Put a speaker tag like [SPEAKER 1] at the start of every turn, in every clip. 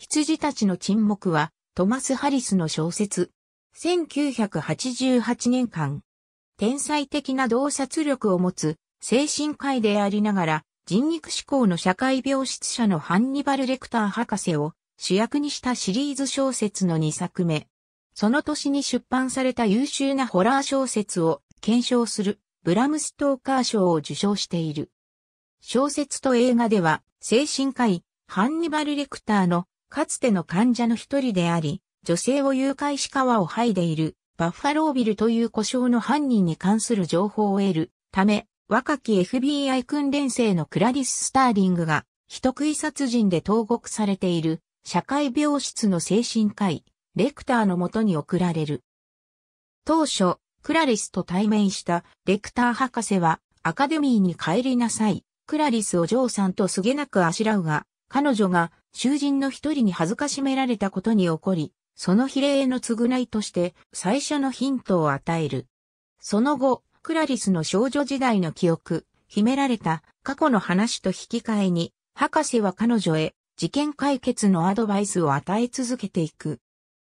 [SPEAKER 1] 羊たちの沈黙は、トマス・ハリスの小説。1988年間、天才的な洞察力を持つ、精神科医でありながら、人肉思考の社会病室者のハンニバル・レクター博士を主役にしたシリーズ小説の2作目。その年に出版された優秀なホラー小説を検証するブラムストーカー賞を受賞している。小説と映画では精神科医ハンニバル・レクターのかつての患者の一人であり、女性を誘拐し皮を剥いでいる、バッファロービルという故障の犯人に関する情報を得るため、若き FBI 訓練生のクラリス・スターリングが、人食い殺人で投獄されている、社会病室の精神科医、レクターのもとに送られる。当初、クラリスと対面したレクター博士は、アカデミーに帰りなさい。クラリスを嬢さんとすげなくあしらうが、彼女が囚人の一人に恥ずかしめられたことに起こり、その比例への償いとして最初のヒントを与える。その後、クラリスの少女時代の記憶、秘められた過去の話と引き換えに、博士は彼女へ事件解決のアドバイスを与え続けていく。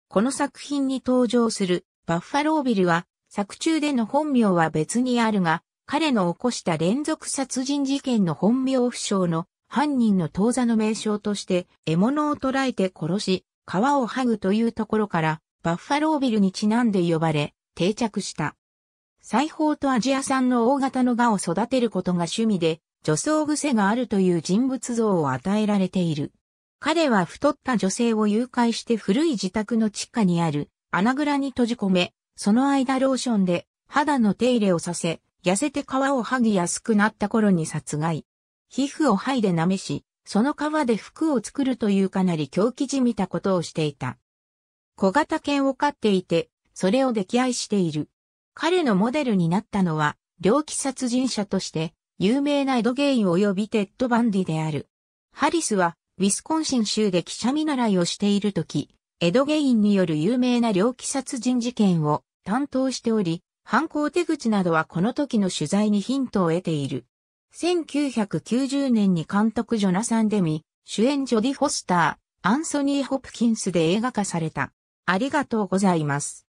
[SPEAKER 1] この作品に登場するバッファロービルは作中での本名は別にあるが、彼の起こした連続殺人事件の本名不詳の犯人の当座の名称として獲物を捕らえて殺し、皮を剥ぐというところから、バッファロービルにちなんで呼ばれ、定着した。裁縫とアジア産の大型のガを育てることが趣味で、女装癖があるという人物像を与えられている。彼は太った女性を誘拐して古い自宅の地下にある穴蔵に閉じ込め、その間ローションで肌の手入れをさせ、痩せて皮を剥ぎやすくなった頃に殺害。皮膚を灰で舐めし、その皮で服を作るというかなり狂気じみたことをしていた。小型犬を飼っていて、それを溺愛している。彼のモデルになったのは、猟奇殺人者として、有名なエドゲイン及びテッドバンディである。ハリスは、ウィスコンシン州で記者見習いをしているとき、エドゲインによる有名な猟奇殺人事件を担当しており、犯行手口などはこの時の取材にヒントを得ている。1990年に監督ジョナサン・デミ、主演ジョディ・フォスター、アンソニー・ホプキンスで映画化された。ありがとうございます。